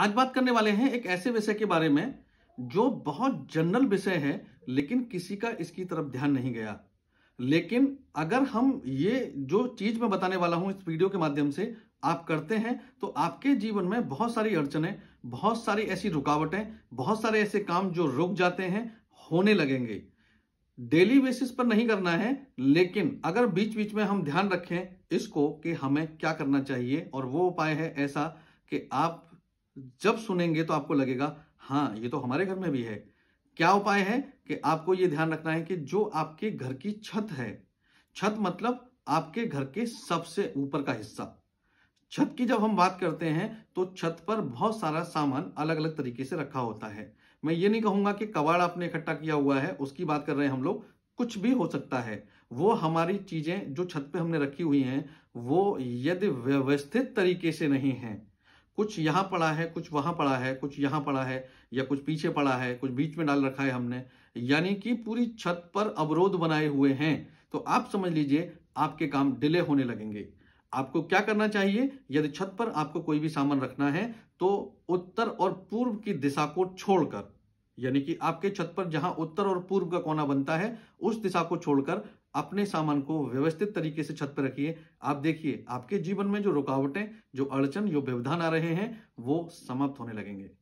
आज बात करने वाले हैं एक ऐसे विषय के बारे में जो बहुत जनरल विषय है लेकिन किसी का इसकी तरफ ध्यान नहीं गया लेकिन अगर हम ये जो चीज मैं बताने वाला हूं इस वीडियो के माध्यम से आप करते हैं तो आपके जीवन में बहुत सारी अड़चने बहुत सारी ऐसी रुकावटें बहुत सारे ऐसे काम जो रुक जाते हैं होने लगेंगे डेली बेसिस पर नहीं करना है लेकिन अगर बीच बीच में हम ध्यान रखें इसको कि हमें क्या करना चाहिए और वो उपाय है ऐसा कि आप जब सुनेंगे तो आपको लगेगा हाँ ये तो हमारे घर में भी है क्या उपाय है कि आपको ये ध्यान रखना है कि जो आपके घर की छत है छत मतलब आपके घर के सबसे ऊपर का हिस्सा छत की जब हम बात करते हैं तो छत पर बहुत सारा सामान अलग अलग तरीके से रखा होता है मैं ये नहीं कहूंगा कि कबाड़ आपने इकट्ठा किया हुआ है उसकी बात कर रहे हैं हम लोग कुछ भी हो सकता है वो हमारी चीजें जो छत पे हमने रखी हुई हैं वो यदि व्यवस्थित तरीके से नहीं है कुछ यहाँ पड़ा है कुछ वहाँ पड़ा है कुछ यहाँ पड़ा है या कुछ पीछे पड़ा है कुछ बीच में डाल रखा है हमने यानी कि पूरी छत पर अवरोध बनाए हुए हैं तो आप समझ लीजिए आपके काम डिले होने लगेंगे आपको क्या करना चाहिए यदि छत पर आपको कोई भी सामान रखना है तो उत्तर और पूर्व की दिशा को छोड़कर यानी कि आपके छत पर जहां उत्तर और पूर्व का कोना बनता है उस दिशा को छोड़कर अपने सामान को व्यवस्थित तरीके से छत पर रखिए आप देखिए आपके जीवन में जो रुकावटें जो अड़चन जो व्यवधान आ रहे हैं वो समाप्त होने लगेंगे